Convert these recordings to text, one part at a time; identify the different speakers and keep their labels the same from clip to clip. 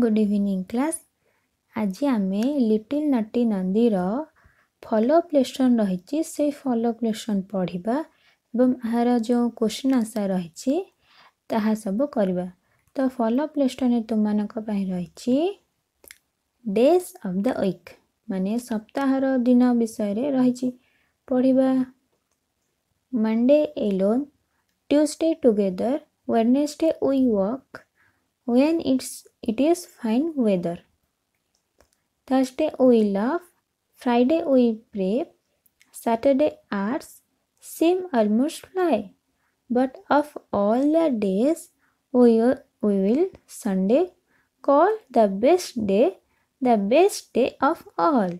Speaker 1: Good evening class ଆଜି ଆମେ little naughty ନନ୍ଦୀର ଫଲୋ ଅପ୍ ଲେସନ୍ ରହିଛି ସେଇ ଫଲୋ ଅପ୍ ଲେସନ୍ ପଢ଼ିବା ଏବଂ ଏହାର ଯେଉଁ କୋଶ୍ଚିନ୍ ଆଶା ରହିଛି ତାହା ସବୁ କରିବା ତ ଫଲୋ ଅପ୍ ଲେସନ୍ରେ ତୁମମାନଙ୍କ ପାଇଁ ରହିଛି ଡେଜ୍ ଅଫ୍ ଦ ୱିକ୍ ମାନେ ସପ୍ତାହର ଦିନ ବିଷୟରେ ରହିଛି ପଢ଼ିବା Monday alone Tuesday together Wednesday we walk when it's it is fine weather. Thursday we laugh, Friday we pray, Saturday arts seem almost lie. But of all the days, we, we will Sunday call the best day, the best day of all.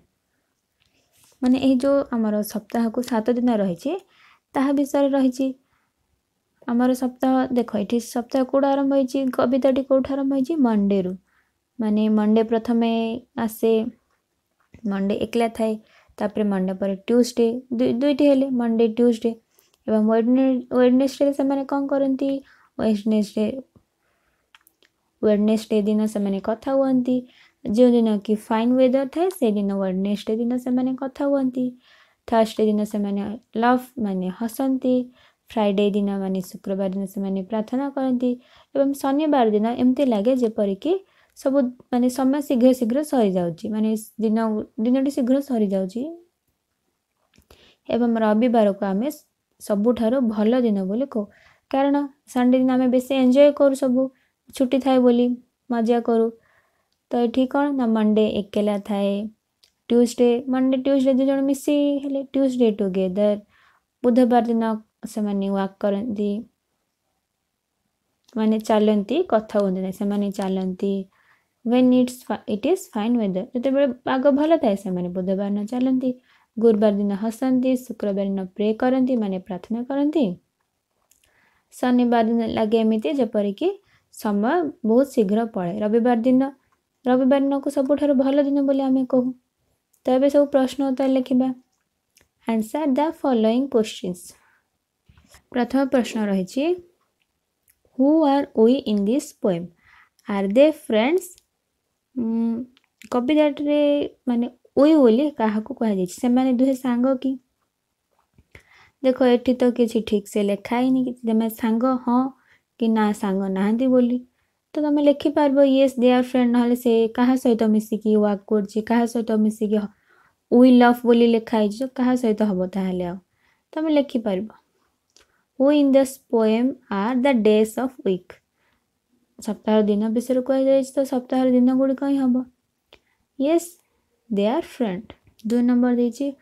Speaker 1: ମାନେ ଏହି ଯେଉଁ ଆମର ସପ୍ତାହକୁ ସାତ ଦିନ ରହିଛି ତାହା ବିଷୟରେ ରହିଛି ଆମର ସପ୍ତାହ ଦେଖ ଏଠି ସପ୍ତାହ କେଉଁଠୁ ଆରମ୍ଭ ହେଇଛି କବିତାଟି କେଉଁଠୁ ଆରମ୍ଭ ହେଇଛି ମନ୍ଡେରୁ ମାନେ ମନ୍ଡେ ପ୍ରଥମେ ଆସେ ମନ୍ଡେ ଏକଲା ଥାଏ ତାପରେ ମନ୍ଡେ ପରେ ଟ୍ୟୁଜଡେ ଦୁଇଟି ହେଲେ ମନ୍ଡେ ଟ୍ୟୁଜଡେ ଏବଂ ୱେଡ଼ନେସଡେ ସେମାନେ କ'ଣ କରନ୍ତି ୱେଡ଼ନେସଡେ ୱେଡ଼ନେସଡେ ଦିନ ସେମାନେ କଥା ହୁଅନ୍ତି ଯେଉଁଦିନ କି ଫାଇନ୍ ୱେଦର ଥାଏ ସେଦିନ ୱେଡ଼ନେସଡେ ଦିନ ସେମାନେ କଥା ହୁଅନ୍ତି ଥର୍ସଡେ ଦିନ ସେମାନେ ଲଭ୍ ମାନେ ହସନ୍ତି ଫ୍ରାଇଡ଼େ ଦିନ ମାନେ ଶୁକ୍ରବାର ଦିନ ସେମାନେ ପ୍ରାର୍ଥନା କରନ୍ତି ଏବଂ ଶନିବାର ଦିନ ଏମିତି ଲାଗେ ଯେପରିକି ସବୁ ମାନେ ସମୟ ଶୀଘ୍ର ଶୀଘ୍ର ସରିଯାଉଛି ମାନେ ଦିନ ଦିନଟି ଶୀଘ୍ର ସରିଯାଉଛି ଏବଂ ରବିବାରକୁ ଆମେ ସବୁଠାରୁ ଭଲ ଦିନ ବୋଲି କହୁ କାରଣ ସଣ୍ଡେ ଦିନ ଆମେ ବେଶୀ ଏନ୍ଜୟ କରୁ ସବୁ ଛୁଟି ଥାଏ ବୋଲି ମଜା କରୁ ତ ଏଠି କ'ଣ ନା ମଣ୍ଡେ ଏକେଲା ଥାଏ ଟ୍ୟୁଜଡ଼େ ମଣ୍ଡେ ଟ୍ୟୁଜଡ଼େ ଦୁଇ ଜଣ ମିଶି ହେଲେ ଟ୍ୟୁଜଡ଼େ ଟୁଗେଦର୍ ବୁଧବାର ଦିନ से वाक करती मानते चलती कथ हूँ ना से चलती when it's it is fine weather जो बड़े पग भल थाए बुधवार दिन चलती गुरुवार दिन हसती शुक्रवार दिन प्रे करती मैंने प्रार्थना करती शनिवार दिन लगे एमती कि समय बहुत शीघ्र पड़े रविवार दिन रविवार दिन को सब भल दिन बोले आम कहू तो ये सब प्रश्न उत्तर लिखा आंसर द फलोईंग क्वेश्चन ପ୍ରଥମ ପ୍ରଶ୍ନ ରହିଛି who are we in this poem are they friends କବିତାଟିରେ ମାନେ ଉଇ ବୋଲି କାହାକୁ କୁହାଯାଇଛି ସେମାନେ ଦୁହେଁ ସାଙ୍ଗ କି ଦେଖ ଏଠି ତ କିଛି ଠିକ୍ ସେ ଲେଖା ହେଇନି କି ତମେ ସାଙ୍ଗ ହଁ କି ନା ସାଙ୍ଗ ନାହାନ୍ତି ବୋଲି ତ ତମେ ଲେଖିପାରିବ ୟେସ୍ ଦେ ଆର୍ ଫ୍ରେଣ୍ଡ ନହେଲେ ସେ କାହା ସହିତ ମିଶିକି ୱାକ୍ କରୁଛି କାହା ସହିତ ମିଶିକି ଉଇ ଲଭ୍ ବୋଲି ଲେଖା ହେଇଛି କାହା ସହିତ ହେବ ତାହେଲେ ଆଉ ତମେ ଲେଖିପାରିବ ओ in this poem are the days of week सप्ताह दिन विषय कह सप्ताह दिन गुड़िक ही हम ये दे आर फ्रेंड दुई नंबर देखिए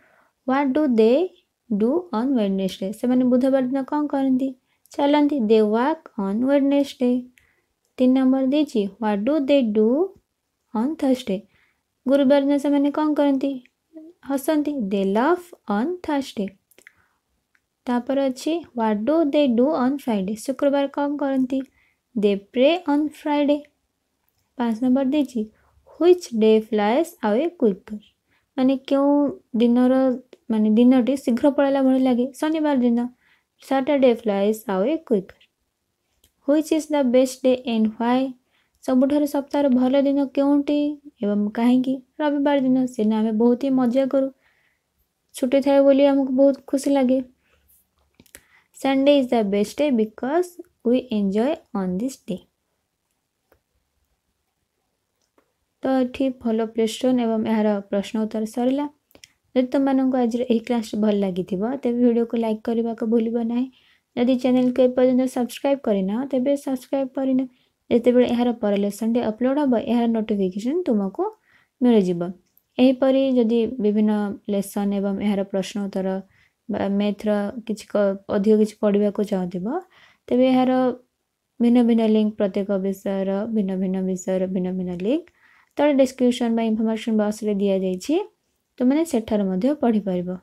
Speaker 1: what do they do on Wednesday से बुधवार दिन कौन करती चलती दे वर्क ऑन वेडनेसडे तीन नंबर देखिए what do they do on Thursday गुरुवार दिन से कौन करती हसती दे लव ऑन थर्सडे तापर अच्छे what do they do on Friday शुक्रवार कौन करती दे प्रे ऑन फ्राइडे पांच नंबर देखिए which day फ्लाएस away quicker मानने क्यों दिन रान दिन शीघ्र पड़ेगा भाई लगे शनिवार दिन Saturday flies away quicker which is the best day and व्वे सबुठ सप्ताह भल दिन के एवं कहीं रविवार दिन से आम बहुत ही मजा करूँ छुट्टी थाए बोली आमको बहुत खुश लगे Sunday is the best day because we enjoy on this day. तो ये भल प्रश्न एवं यार प्रश्न उत्तर सरला जब तुम मानक आज क्लास भल लगी तेज भिडियो को लाइक करने को भूल ना जदि चेल को एपर्तंत सब्सक्राइब करना तेज सब्सक्राइब करना जिते बड़े पर लेसन टे अपलोड हम यार नोटिफिकेसन तुमको मिलजी यहीपरी जदि विभिन्न लेसन एवं यार प्रश्न उत्तर ବା ମ୍ୟାଥ୍ର କିଛି ଅଧିକ କିଛି ପଢ଼ିବାକୁ ଚାହୁଁଥିବ ତେବେ ଏହାର ଭିନ୍ନ ଭିନ୍ନ ଲିଙ୍କ୍ ପ୍ରତ୍ୟେକ ବିଷୟର ଭିନ୍ନ ଭିନ୍ନ ବିଷୟର ଭିନ୍ନ ଭିନ୍ନ ଲିଙ୍କ୍ ତଳେ ଡେସ୍କ୍ରିପ୍ସନ୍ ବା ଇନଫର୍ମେସନ୍ ବକ୍ସରେ ଦିଆଯାଇଛି ତୁମେ ସେଠାରୁ ମଧ୍ୟ ପଢ଼ିପାରିବ